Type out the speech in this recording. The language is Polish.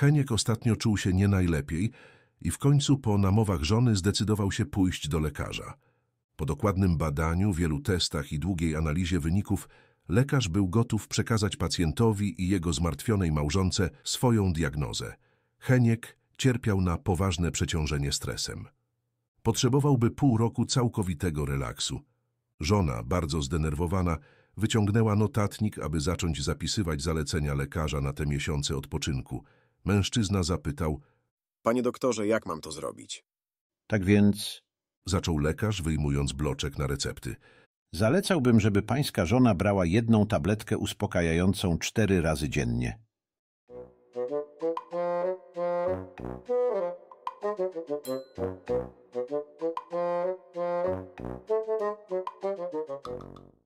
Heniek ostatnio czuł się nie najlepiej i w końcu po namowach żony zdecydował się pójść do lekarza. Po dokładnym badaniu, wielu testach i długiej analizie wyników lekarz był gotów przekazać pacjentowi i jego zmartwionej małżonce swoją diagnozę. Heniek cierpiał na poważne przeciążenie stresem. Potrzebowałby pół roku całkowitego relaksu. Żona, bardzo zdenerwowana, wyciągnęła notatnik, aby zacząć zapisywać zalecenia lekarza na te miesiące odpoczynku. Mężczyzna zapytał. Panie doktorze, jak mam to zrobić? Tak więc Zaczął lekarz, wyjmując bloczek na recepty. zalecałbym, żeby pańska żona brała jedną tabletkę uspokajającą cztery razy dziennie.